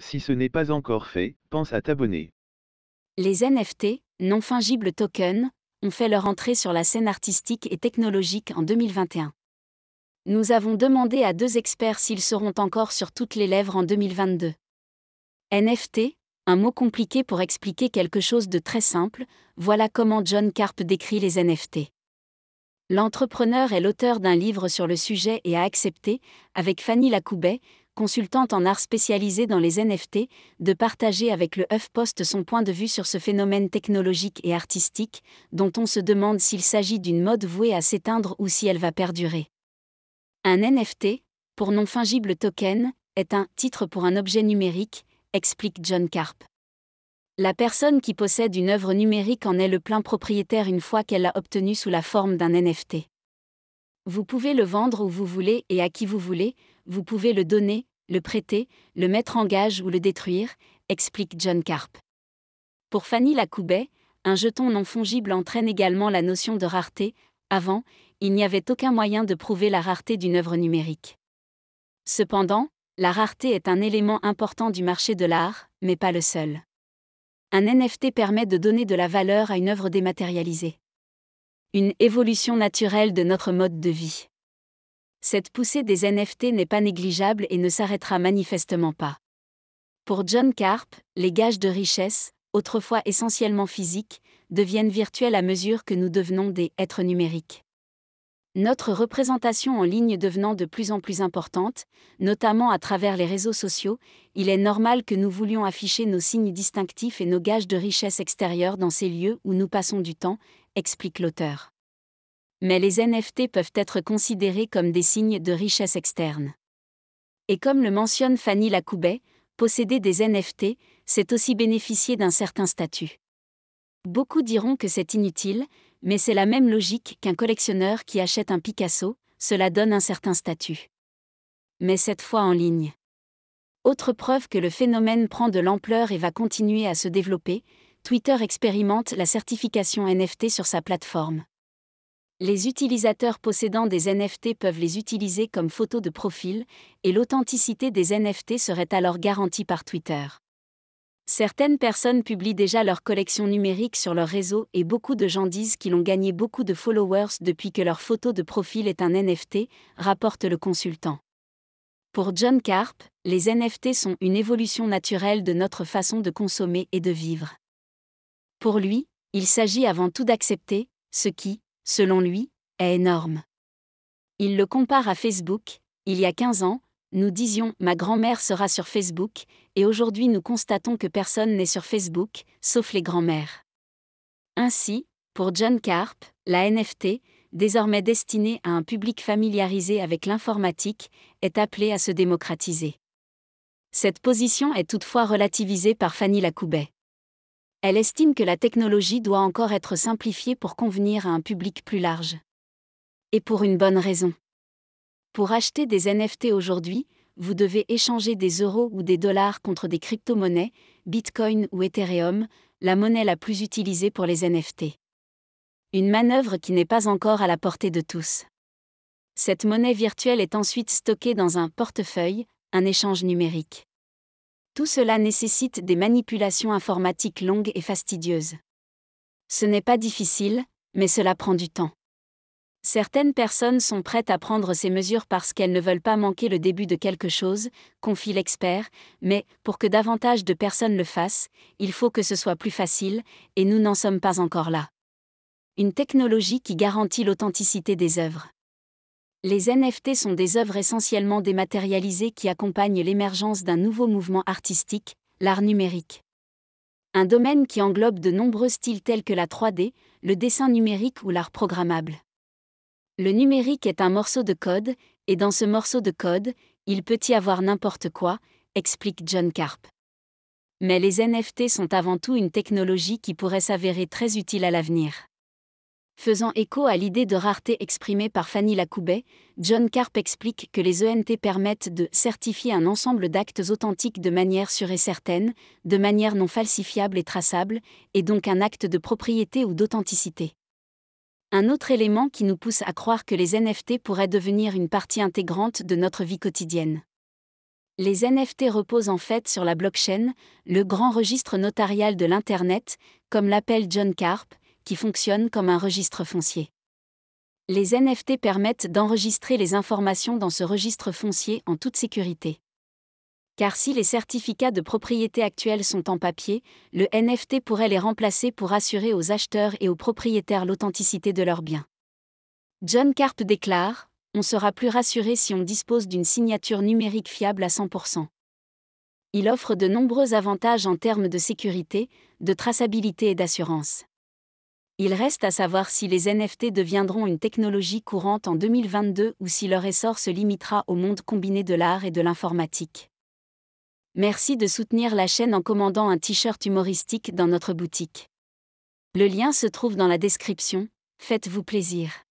Si ce n'est pas encore fait, pense à t'abonner. Les NFT, non fungibles tokens, ont fait leur entrée sur la scène artistique et technologique en 2021. Nous avons demandé à deux experts s'ils seront encore sur toutes les lèvres en 2022. NFT, un mot compliqué pour expliquer quelque chose de très simple, voilà comment John Carp décrit les NFT. L'entrepreneur est l'auteur d'un livre sur le sujet et a accepté, avec Fanny Lacoubet, consultante en art spécialisée dans les NFT, de partager avec le HuffPost son point de vue sur ce phénomène technologique et artistique, dont on se demande s'il s'agit d'une mode vouée à s'éteindre ou si elle va perdurer. Un NFT, pour non fungible token, est un titre pour un objet numérique, explique John Carp. La personne qui possède une œuvre numérique en est le plein propriétaire une fois qu'elle l'a obtenue sous la forme d'un NFT. Vous pouvez le vendre où vous voulez et à qui vous voulez, vous pouvez le donner, le prêter, le mettre en gage ou le détruire, explique John Carp. Pour Fanny Lacoubet, un jeton non fongible entraîne également la notion de rareté. Avant, il n'y avait aucun moyen de prouver la rareté d'une œuvre numérique. Cependant, la rareté est un élément important du marché de l'art, mais pas le seul. Un NFT permet de donner de la valeur à une œuvre dématérialisée. Une évolution naturelle de notre mode de vie. Cette poussée des NFT n'est pas négligeable et ne s'arrêtera manifestement pas. Pour John Carp, les gages de richesse, autrefois essentiellement physiques, deviennent virtuels à mesure que nous devenons des êtres numériques. Notre représentation en ligne devenant de plus en plus importante, notamment à travers les réseaux sociaux, il est normal que nous voulions afficher nos signes distinctifs et nos gages de richesse extérieurs dans ces lieux où nous passons du temps, explique l'auteur. Mais les NFT peuvent être considérés comme des signes de richesse externe. Et comme le mentionne Fanny Lacoubet, posséder des NFT, c'est aussi bénéficier d'un certain statut. Beaucoup diront que c'est inutile, mais c'est la même logique qu'un collectionneur qui achète un Picasso, cela donne un certain statut. Mais cette fois en ligne. Autre preuve que le phénomène prend de l'ampleur et va continuer à se développer, Twitter expérimente la certification NFT sur sa plateforme. Les utilisateurs possédant des NFT peuvent les utiliser comme photos de profil, et l'authenticité des NFT serait alors garantie par Twitter. Certaines personnes publient déjà leur collection numérique sur leur réseau et beaucoup de gens disent qu'ils ont gagné beaucoup de followers depuis que leur photo de profil est un NFT, rapporte le consultant. Pour John Carp, les NFT sont une évolution naturelle de notre façon de consommer et de vivre. Pour lui, il s'agit avant tout d'accepter, ce qui, selon lui, est énorme. Il le compare à Facebook, il y a 15 ans, nous disions Ma grand-mère sera sur Facebook, et aujourd'hui nous constatons que personne n'est sur Facebook, sauf les grands-mères. Ainsi, pour John Carp, la NFT, désormais destinée à un public familiarisé avec l'informatique, est appelée à se démocratiser. Cette position est toutefois relativisée par Fanny Lacoubet. Elle estime que la technologie doit encore être simplifiée pour convenir à un public plus large. Et pour une bonne raison. Pour acheter des NFT aujourd'hui, vous devez échanger des euros ou des dollars contre des crypto-monnaies, Bitcoin ou Ethereum, la monnaie la plus utilisée pour les NFT. Une manœuvre qui n'est pas encore à la portée de tous. Cette monnaie virtuelle est ensuite stockée dans un portefeuille, un échange numérique. Tout cela nécessite des manipulations informatiques longues et fastidieuses. Ce n'est pas difficile, mais cela prend du temps. Certaines personnes sont prêtes à prendre ces mesures parce qu'elles ne veulent pas manquer le début de quelque chose, confie l'expert, mais pour que davantage de personnes le fassent, il faut que ce soit plus facile, et nous n'en sommes pas encore là. Une technologie qui garantit l'authenticité des œuvres. Les NFT sont des œuvres essentiellement dématérialisées qui accompagnent l'émergence d'un nouveau mouvement artistique, l'art numérique. Un domaine qui englobe de nombreux styles tels que la 3D, le dessin numérique ou l'art programmable. Le numérique est un morceau de code, et dans ce morceau de code, il peut y avoir n'importe quoi, explique John Carp. Mais les NFT sont avant tout une technologie qui pourrait s'avérer très utile à l'avenir. Faisant écho à l'idée de rareté exprimée par Fanny Lacoubet, John Carp explique que les ENT permettent de certifier un ensemble d'actes authentiques de manière sûre et certaine, de manière non falsifiable et traçable, et donc un acte de propriété ou d'authenticité. Un autre élément qui nous pousse à croire que les NFT pourraient devenir une partie intégrante de notre vie quotidienne. Les NFT reposent en fait sur la blockchain, le grand registre notarial de l'Internet, comme l'appelle John Carp, qui fonctionne comme un registre foncier. Les NFT permettent d'enregistrer les informations dans ce registre foncier en toute sécurité. Car si les certificats de propriété actuels sont en papier, le NFT pourrait les remplacer pour assurer aux acheteurs et aux propriétaires l'authenticité de leurs biens. John Carp déclare On sera plus rassuré si on dispose d'une signature numérique fiable à 100%. Il offre de nombreux avantages en termes de sécurité, de traçabilité et d'assurance. Il reste à savoir si les NFT deviendront une technologie courante en 2022 ou si leur essor se limitera au monde combiné de l'art et de l'informatique. Merci de soutenir la chaîne en commandant un t-shirt humoristique dans notre boutique. Le lien se trouve dans la description, faites-vous plaisir.